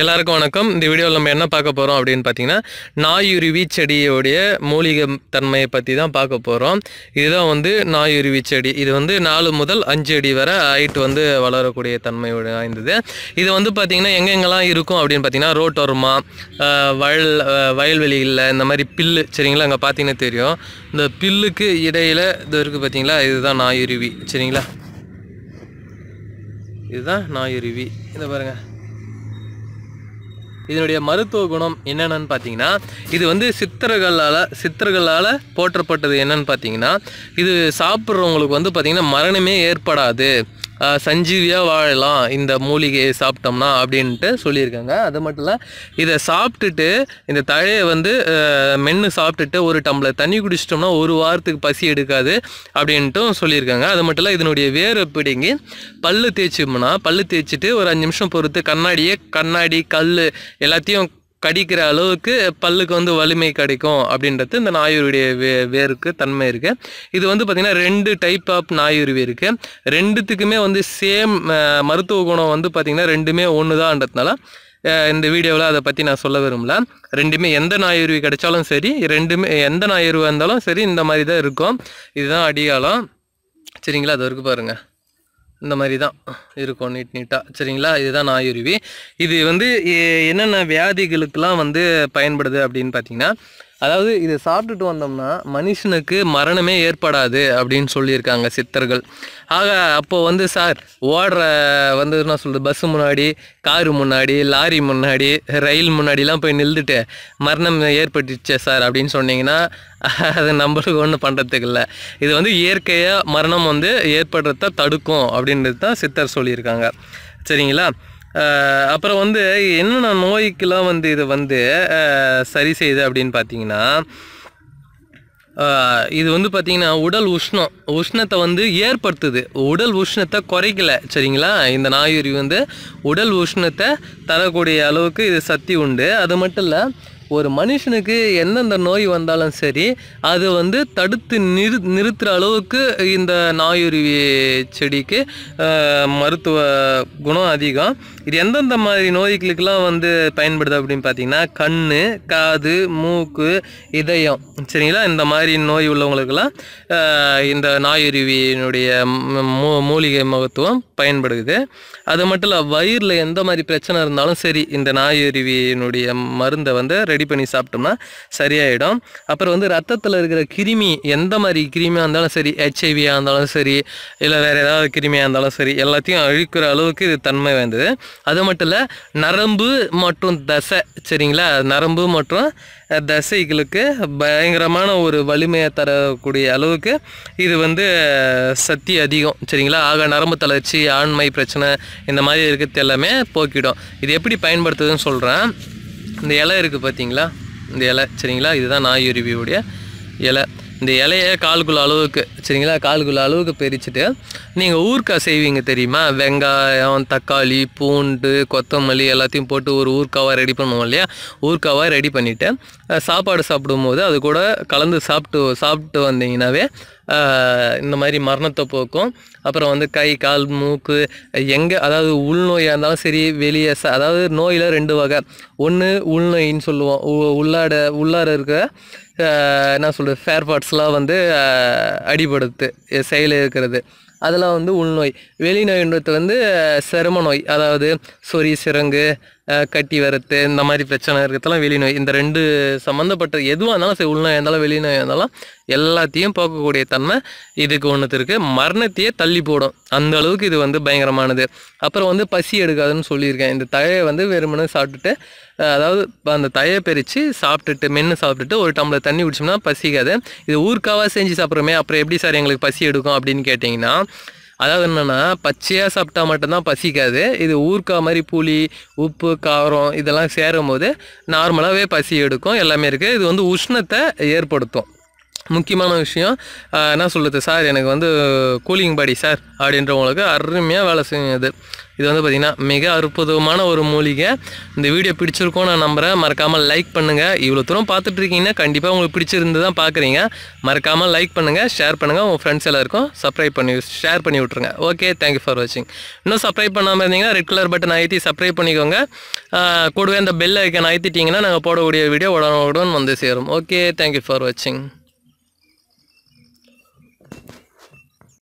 எல்லாருக்கும் வணக்கம் இந்த வீடியோவில் நம்ம என்ன பார்க்க போகிறோம் அப்படின்னு பார்த்தீங்கன்னா நாயுருவி செடியோடைய மூலிகை தன்மையை பற்றி தான் பார்க்க போகிறோம் இதுதான் வந்து நாயுருவி செடி இது வந்து நாலு முதல் அஞ்சு அடி வரை ஹைட் வந்து வளரக்கூடிய தன்மையோடு வாய்ந்தது இது வந்து பார்த்திங்கன்னா எங்கெங்கெல்லாம் இருக்கும் அப்படின்னு பார்த்தீங்கன்னா ரோட்டோரமா வயல் வயல்வெளியில் இந்த மாதிரி பில்லு சரிங்களா அங்கே பார்த்தீங்கன்னா தெரியும் இந்த பில்லுக்கு இடையில் இது இருக்குது பார்த்தீங்களா இதுதான் நாயுருவி சரிங்களா இதுதான் நாயுருவி இதை பாருங்கள் இதனுடைய மருத்துவ குணம் என்னென்னு பார்த்தீங்கன்னா இது வந்து சித்தர்களால் சித்தர்களால் போற்றப்பட்டது என்னென்னு பார்த்தீங்கன்னா இது சாப்பிட்றவங்களுக்கு வந்து பார்த்திங்கன்னா மரணமே ஏற்படாது சஞ்சீவியாக வாழலாம் இந்த மூலிகையை சாப்பிட்டோம்னா அப்படின்ட்டு சொல்லியிருக்காங்க அது மட்டும் இல்லை இதை சாப்பிட்டுட்டு இந்த தழையை வந்து மென்று சாப்பிட்டுட்டு ஒரு டம்ளர் தண்ணி குடிச்சிட்டோம்னா ஒரு வாரத்துக்கு பசி எடுக்காது அப்படின்ட்டும் சொல்லியிருக்காங்க அது மட்டும் இல்லை இதனுடைய வேறு பிடிங்கி பல்லு தேய்ச்சோம்னா பல் தேய்ச்சிட்டு ஒரு அஞ்சு நிமிஷம் பொறுத்து கண்ணாடியே கண்ணாடி கல் எல்லாத்தையும் கடிக்கிற அளவுக்கு பல்லுக்கு வந்து வலிமை கிடைக்கும் அப்படின்றது இந்த நாயுருடைய வே வேருக்கு தன்மை இருக்குது இது வந்து பார்த்திங்கன்னா ரெண்டு டைப் ஆஃப் நாயுருவி இருக்குது ரெண்டுத்துக்குமே வந்து சேம் மருத்துவ குணம் வந்து பார்த்திங்கன்னா ரெண்டுமே ஒன்று தான்ன்றதுனால இந்த வீடியோவில் அதை பற்றி நான் சொல்ல விரும்பல ரெண்டுமே எந்த நாயுருவி கிடைச்சாலும் சரி ரெண்டுமே எந்த நாயுருவாக இருந்தாலும் சரி இந்த மாதிரி தான் இருக்கும் இதுதான் அடியாலம் சரிங்களா அது வரைக்கும் பாருங்கள் இந்த மாதிரி தான் இருக்கும் நீட் நீட்டாக சரிங்களா இதுதான் நாயுருவி இது வந்து என்னென்ன வியாதிகளுக்கெல்லாம் வந்து பயன்படுது அப்படின்னு பார்த்தீங்கன்னா அதாவது இதை சாப்பிட்டுட்டு வந்தோம்னா மனுஷனுக்கு மரணமே ஏற்படாது அப்படின்னு சொல்லியிருக்காங்க சித்தர்கள் ஆக அப்போது வந்து சார் ஓடுற வந்து நான் சொல்கிறது பஸ்ஸு முன்னாடி காரு முன்னாடி லாரி முன்னாடி ரயில் முன்னாடிலாம் போய் நிறுத்துட்டு மரணம் ஏற்பட்டுச்சே சார் அப்படின்னு சொன்னீங்கன்னா அது நம்மளுக்கு ஒன்றும் பண்ணுறதுக்கு இல்லை இது வந்து இயற்கையாக மரணம் வந்து ஏற்படுறத தடுக்கும் அப்படின்றது தான் சித்தர் சொல்லியிருக்காங்க சரிங்களா அப்புறம் வந்து என்னென்ன நோய்க்கெலாம் வந்து இது வந்து சரி செய்யுது அப்படின்னு பார்த்தீங்கன்னா இது வந்து பார்த்திங்கன்னா உடல் உஷ்ணம் உஷ்ணத்தை வந்து ஏற்படுத்துது உடல் உஷ்ணத்தை குறைக்கல சரிங்களா இந்த நாயுரி வந்து உடல் உஷ்ணத்தை தரக்கூடிய அளவுக்கு இது சக்தி உண்டு அது மட்டும் இல்லை ஒரு மனுஷனுக்கு எந்தெந்த நோய் வந்தாலும் சரி அது வந்து தடுத்து நிறு நிறுத்துகிற அளவுக்கு இந்த நாயுருவி செடிக்கு மருத்துவ குணம் அதிகம் இது எந்தெந்த மாதிரி நோய்களுக்கெல்லாம் வந்து பயன்படுது அப்படின்னு பார்த்தீங்கன்னா கண் காது மூக்கு இதயம் சரிங்களா இந்த மாதிரி நோய் உள்ளவங்களுக்கெல்லாம் இந்த நாயுருவியினுடைய மூலிகை மகத்துவம் பயன்படுது அது மட்டும் இல்லை வயிறில் எந்த மாதிரி பிரச்சனை இருந்தாலும் சரி இந்த நாயருவியினுடைய மருந்தை வந்து ரெடி பண்ணி சாப்பிட்டோம்னா சரியாயிடும் அப்புறம் வந்து ரத்தத்தில் இருக்கிற கிருமி எந்த மாதிரி கிருமியாக இருந்தாலும் சரி ஹெச்ஐவியாக இருந்தாலும் சரி இல்லை வேறு ஏதாவது கிருமியாக இருந்தாலும் சரி எல்லாத்தையும் அழிக்கிற அளவுக்கு இது தன்மை வந்தது அது மட்டும் இல்லை நரம்பு மற்றும் தசை சரிங்களா நரம்பு மற்றும் தசைகளுக்கு பயங்கரமான ஒரு வலிமையை தரக்கூடிய அளவுக்கு இது வந்து சக்தி அதிகம் சரிங்களா ஆக நரம்பு தளர்ச்சி ஆண்மை பிரச்சனை இந்த மாதிரி இருக்கிறது எல்லாமே போக்கிடும் இது எப்படி பயன்படுத்துதுன்னு சொல்கிறேன் இந்த இலை இருக்குது பார்த்தீங்களா இந்த இலை சரிங்களா இதுதான் நாயுருவியுடைய இலை இந்த இலையை கால்குள்ள அளவுக்கு சரிங்களா கால்குள்ள அளவுக்கு பிரிச்சுட்டு நீங்கள் ஊறுக்காய் செய்வீங்க தெரியுமா வெங்காயம் தக்காளி பூண்டு கொத்தமல்லி எல்லாத்தையும் போட்டு ஒரு ஊர்க்காவாக ரெடி பண்ணுவோம் இல்லையா ஊறுக்காவாக ரெடி பண்ணிவிட்டு சாப்பாடு சாப்பிடும் போது அது கூட கலந்து சாப்பிட்டு சாப்பிட்டு வந்தீங்கன்னாவே இந்த மாதிரி மரணத்தை போக்கும் அப்புறம் வந்து கை கால் மூக்கு எங்கே அதாவது உள்நோயாக இருந்தாலும் சரி வெளியே ச அதாவது நோயில் ரெண்டு வகை ஒன்று உள்நோயின்னு சொல்லுவோம் உள்ளாட உள்ளார இருக்கிற என்ன சொல்கிறது ஃபேர் பார்ட்ஸ்லாம் வந்து அடிபடுத்து செயல் இருக்கிறது அதெல்லாம் வந்து உள்நோய் வெளிநோயின்றது வந்து சிரம நோய் அதாவது சொறி சிரங்கு கட்டி வரத்து இந்த மாதிரி பிரச்சனை இருக்கிறதெல்லாம் வெளிநோய் இந்த ரெண்டு சம்மந்தப்பட்ட எதுவாக இருந்தாலும் சரி உள்நோய் இருந்தாலும் வெளிநோயாக இருந்தாலும் எல்லாத்தையும் போக்கக்கூடிய தன்மை இதுக்கு ஒன்று இருக்கு மரணத்தையே தள்ளி போடும் அந்த அளவுக்கு இது வந்து பயங்கரமானது அப்புறம் வந்து பசி எடுக்காதுன்னு சொல்லியிருக்கேன் இந்த தழையை வந்து வெறுமனே சாப்பிட்டுட்டு அதாவது அந்த தழையை பிரித்து சாப்பிட்டுட்டு மென்று சாப்பிட்டுட்டு ஒரு டம்ளர் தண்ணி குடிச்சோம்னா பசிக்காது இது ஊர்க்காவாக செஞ்சு சாப்பிட்றோமே அப்புறம் எப்படி சார் எங்களுக்கு பசி எடுக்கும் அப்படின்னு கேட்டிங்கன்னா அதாவது என்னென்னா பச்சையாக சாப்பிட்டா மட்டும்தான் பசிக்காது இது ஊர்க்கா மாதிரி புளி உப்பு காரம் இதெல்லாம் சேரும் போது நார்மலாகவே பசி எடுக்கும் எல்லாமே இருக்குது இது வந்து உஷ்ணத்தை ஏற்படுத்தும் முக்கியமான விஷயம் என்ன சொல்லுது சார் எனக்கு வந்து கூலிங் பாடி சார் அப்படின்றவங்களுக்கு அருமையாக வேலை செய்யும் இது இது வந்து பார்த்திங்கன்னா மிக அற்புதமான ஒரு மூலிகை இந்த வீடியோ பிடிச்சிருக்கோம் நான் நம்புகிறேன் மறக்காமல் லைக் பண்ணுங்கள் இவ்வளோ தூரம் பார்த்துட்ருக்கீங்கன்னா கண்டிப்பாக உங்களுக்கு பிடிச்சிருந்து தான் பார்க்குறீங்க மறக்காமல் லைக் பண்ணுங்கள் ஷேர் பண்ணுங்கள் உங்கள் ஃப்ரெண்ட்ஸ் எல்லாருக்கும் சப்ஸ்கிரைப் பண்ணி ஷேர் பண்ணி விட்ருங்க ஓகே தேங்க்யூ ஃபார் வாட்சிங் இன்னும் சப்ஸ்கிரைப் பண்ணாமல் இருந்தீங்கன்னா ரெட் கலர் பட்டன் அழுத்தி சப்ஸ்கிரைப் பண்ணிக்கோங்க கூடவே அந்த பெல் ஐக்கன் அழுத்திட்டிங்கன்னா நாங்கள் போடக்கூடிய வீடியோ உடனே உடன் வந்து சேரும் ஓகே தேங்க்யூ ஃபார் வாட்சிங்